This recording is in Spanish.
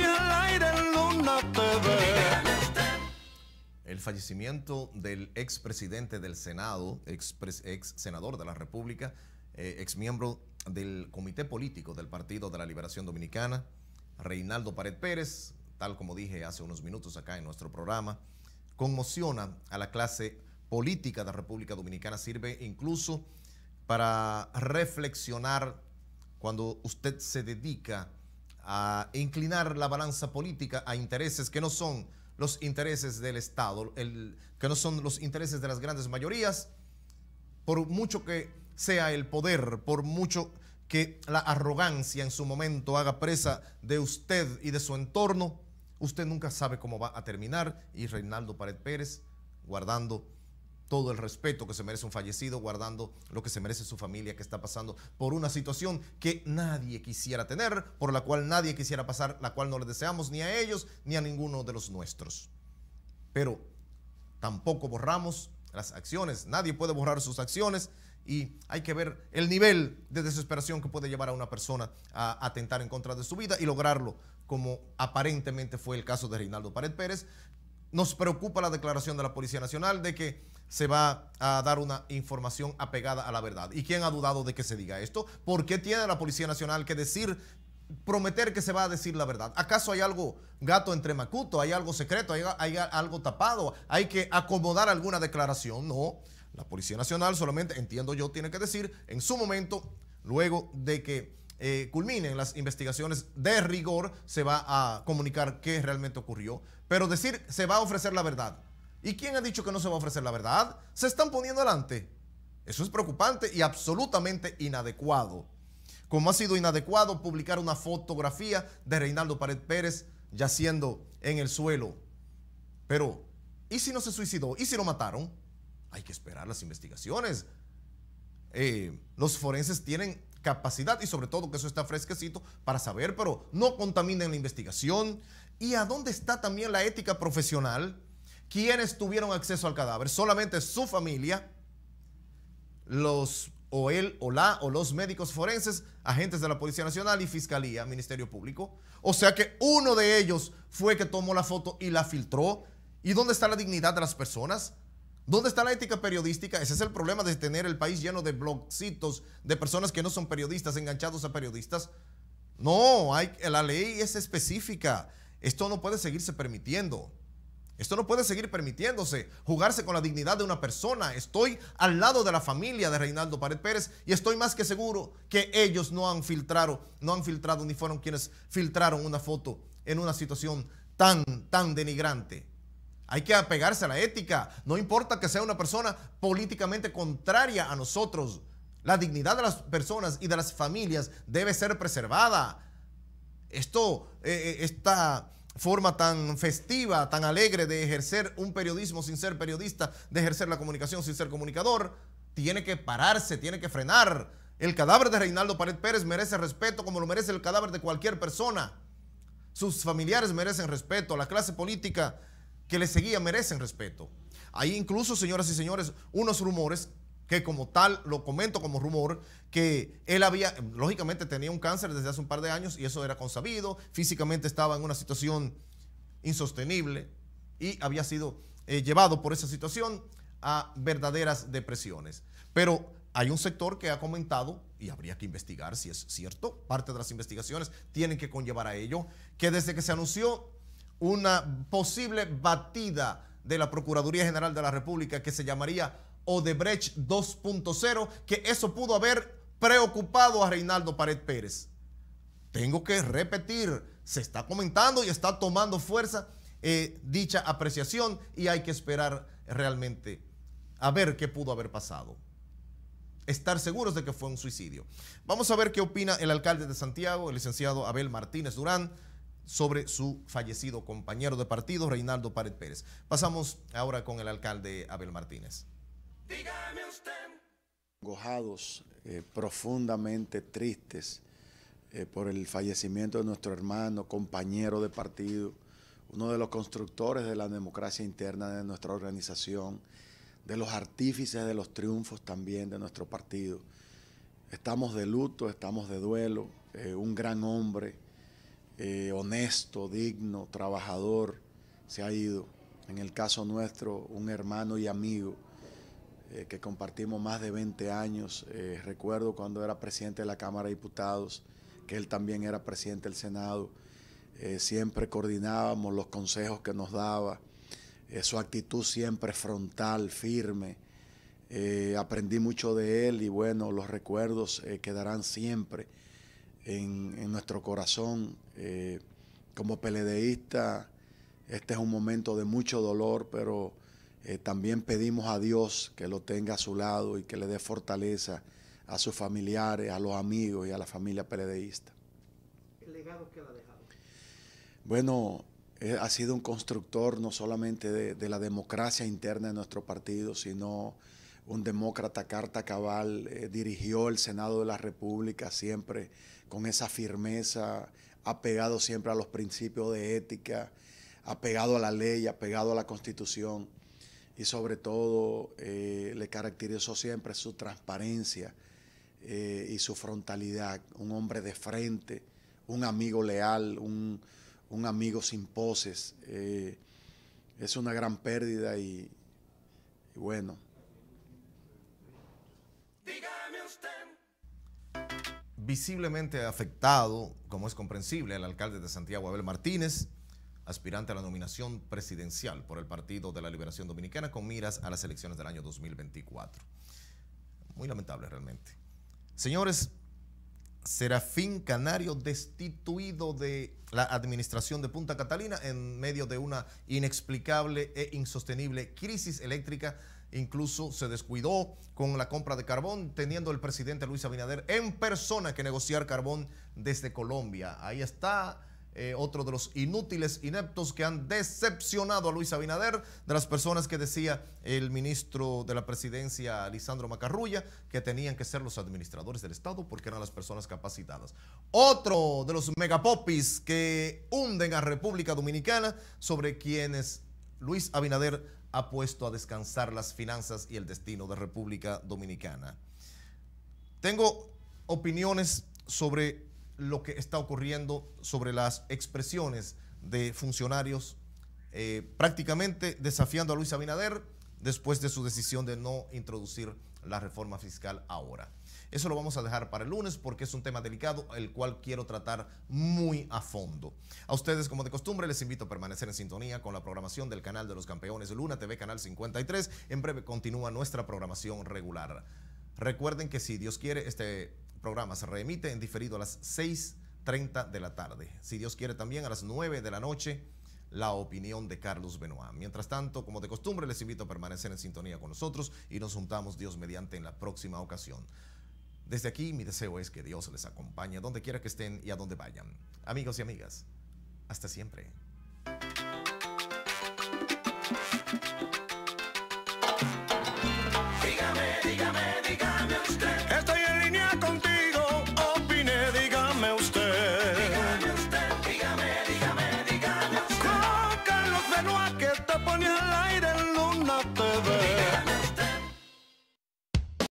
el aire Luna El fallecimiento del ex presidente del Senado, ex, senador de la República, eh, ex miembro del Comité Político del Partido de la Liberación Dominicana, Reinaldo Pared Pérez, tal como dije hace unos minutos acá en nuestro programa, conmociona a la clase política de la República Dominicana, sirve incluso para reflexionar cuando usted se dedica a a inclinar la balanza política a intereses que no son los intereses del Estado, que no son los intereses de las grandes mayorías, por mucho que sea el poder, por mucho que la arrogancia en su momento haga presa de usted y de su entorno, usted nunca sabe cómo va a terminar y Reinaldo Pared Pérez guardando todo el respeto que se merece un fallecido, guardando lo que se merece su familia que está pasando por una situación que nadie quisiera tener, por la cual nadie quisiera pasar, la cual no le deseamos ni a ellos ni a ninguno de los nuestros. Pero tampoco borramos las acciones, nadie puede borrar sus acciones y hay que ver el nivel de desesperación que puede llevar a una persona a atentar en contra de su vida y lograrlo, como aparentemente fue el caso de Reinaldo Pared Pérez, nos preocupa la declaración de la Policía Nacional de que se va a dar una información apegada a la verdad. ¿Y quién ha dudado de que se diga esto? ¿Por qué tiene la Policía Nacional que decir, prometer que se va a decir la verdad? ¿Acaso hay algo gato entre Macuto? ¿Hay algo secreto? ¿Hay, hay algo tapado? ¿Hay que acomodar alguna declaración? No. La Policía Nacional solamente, entiendo yo, tiene que decir en su momento, luego de que eh, culminen las investigaciones de rigor, se va a comunicar qué realmente ocurrió. Pero decir se va a ofrecer la verdad. ¿Y quién ha dicho que no se va a ofrecer la verdad? Se están poniendo adelante. Eso es preocupante y absolutamente inadecuado. Como ha sido inadecuado publicar una fotografía de Reinaldo Pared Pérez yaciendo en el suelo. Pero, ¿y si no se suicidó? ¿Y si lo mataron? Hay que esperar las investigaciones. Eh, los forenses tienen capacidad y sobre todo que eso está fresquecito para saber, pero no contaminen la investigación. ¿Y a dónde está también la ética profesional? ¿Quiénes tuvieron acceso al cadáver? Solamente su familia, los o él o la o los médicos forenses, agentes de la Policía Nacional y Fiscalía, Ministerio Público. O sea que uno de ellos fue que tomó la foto y la filtró. ¿Y dónde está la dignidad de las personas? ¿Dónde está la ética periodística? Ese es el problema de tener el país lleno de blogcitos de personas que no son periodistas, enganchados a periodistas. No, hay, la ley es específica. Esto no puede seguirse permitiendo. Esto no puede seguir permitiéndose, jugarse con la dignidad de una persona. Estoy al lado de la familia de Reinaldo Pared Pérez y estoy más que seguro que ellos no han filtrado, no han filtrado ni fueron quienes filtraron una foto en una situación tan, tan denigrante. Hay que apegarse a la ética. No importa que sea una persona políticamente contraria a nosotros. La dignidad de las personas y de las familias debe ser preservada. Esto, eh, eh, esta forma tan festiva, tan alegre de ejercer un periodismo sin ser periodista, de ejercer la comunicación sin ser comunicador, tiene que pararse, tiene que frenar. El cadáver de Reinaldo Pared Pérez merece respeto como lo merece el cadáver de cualquier persona. Sus familiares merecen respeto, la clase política que le seguía, merecen respeto. Hay incluso, señoras y señores, unos rumores que como tal, lo comento como rumor, que él había, lógicamente tenía un cáncer desde hace un par de años y eso era consabido, físicamente estaba en una situación insostenible y había sido eh, llevado por esa situación a verdaderas depresiones. Pero hay un sector que ha comentado, y habría que investigar si es cierto, parte de las investigaciones tienen que conllevar a ello, que desde que se anunció una posible batida de la Procuraduría General de la República que se llamaría Odebrecht 2.0, que eso pudo haber preocupado a Reinaldo Pared Pérez. Tengo que repetir, se está comentando y está tomando fuerza eh, dicha apreciación y hay que esperar realmente a ver qué pudo haber pasado. Estar seguros de que fue un suicidio. Vamos a ver qué opina el alcalde de Santiago, el licenciado Abel Martínez Durán, sobre su fallecido compañero de partido, Reinaldo Pared Pérez. Pasamos ahora con el alcalde Abel Martínez. Dígame usted. Gojados, eh, profundamente tristes eh, por el fallecimiento de nuestro hermano, compañero de partido, uno de los constructores de la democracia interna de nuestra organización, de los artífices de los triunfos también de nuestro partido. Estamos de luto, estamos de duelo, eh, un gran hombre eh, honesto, digno, trabajador, se ha ido. En el caso nuestro, un hermano y amigo eh, que compartimos más de 20 años. Eh, recuerdo cuando era presidente de la Cámara de Diputados, que él también era presidente del Senado. siempre coordinábamos los consejos que nos daba. su actitud siempre frontal, firme. aprendí mucho de él y bueno, los recuerdos quedarán siempre en, nuestro corazón. Eh, como peledeísta, este es un momento de mucho dolor, pero eh, también pedimos a Dios que lo tenga a su lado y que le dé fortaleza a sus familiares, a los amigos y a la familia peledeísta. ¿El legado que ha dejado? Bueno, eh, ha sido un constructor no solamente de, de la democracia interna de nuestro partido, sino un demócrata carta cabal, eh, dirigió el Senado de la República siempre con esa firmeza, apegado siempre a los principios de ética, apegado a la ley, apegado a la Constitución y sobre todo eh, le caracterizó siempre su transparencia eh, y su frontalidad, un hombre de frente, un amigo leal, un, amigo sin poses. es una gran pérdida y bueno, usted. Visiblemente afectado, como es comprensible, el alcalde de Santiago Abel Martínez, aspirante a la nominación presidencial por el Partido de la Liberación Dominicana con miras a las elecciones del año 2024. Muy lamentable realmente. Señores, Serafín Canario destituido de la administración de Punta Catalina en medio de una inexplicable e insostenible crisis eléctrica incluso se descuidó con la compra de carbón, teniendo el presidente Luis Abinader en persona que negociar carbón desde Colombia. Ahí está. Eh, otro de los inútiles ineptos que han decepcionado a Luis Abinader, de las personas que decía el ministro de la presidencia, Lisandro Macarrulla, que tenían que ser los administradores del Estado porque eran las personas capacitadas. Otro de los megapopis que hunden a República Dominicana sobre quienes Luis Abinader ha puesto a descansar las finanzas y el destino de República Dominicana. Tengo opiniones sobre lo que está ocurriendo, sobre las expresiones de funcionarios eh, prácticamente desafiando a Luis Abinader después de su decisión de no introducir la reforma fiscal ahora. Eso lo vamos a dejar para el lunes porque es un tema delicado el cual quiero tratar muy a fondo. A ustedes, como de costumbre, les invito a permanecer en sintonía con la programación del canal de los campeones Luna TV Canal 53. En breve continúa nuestra programación regular. Recuerden que si Dios quiere, este programa se reemite en diferido a las 6.30 de la tarde. Si Dios quiere también a las 9 de la noche la opinión de Carlos Benoit. Mientras tanto, como de costumbre, les invito a permanecer en sintonía con nosotros y nos juntamos Dios mediante en la próxima ocasión. Desde aquí mi deseo es que Dios les acompañe donde quiera que estén y a donde vayan. Amigos y amigas, hasta siempre.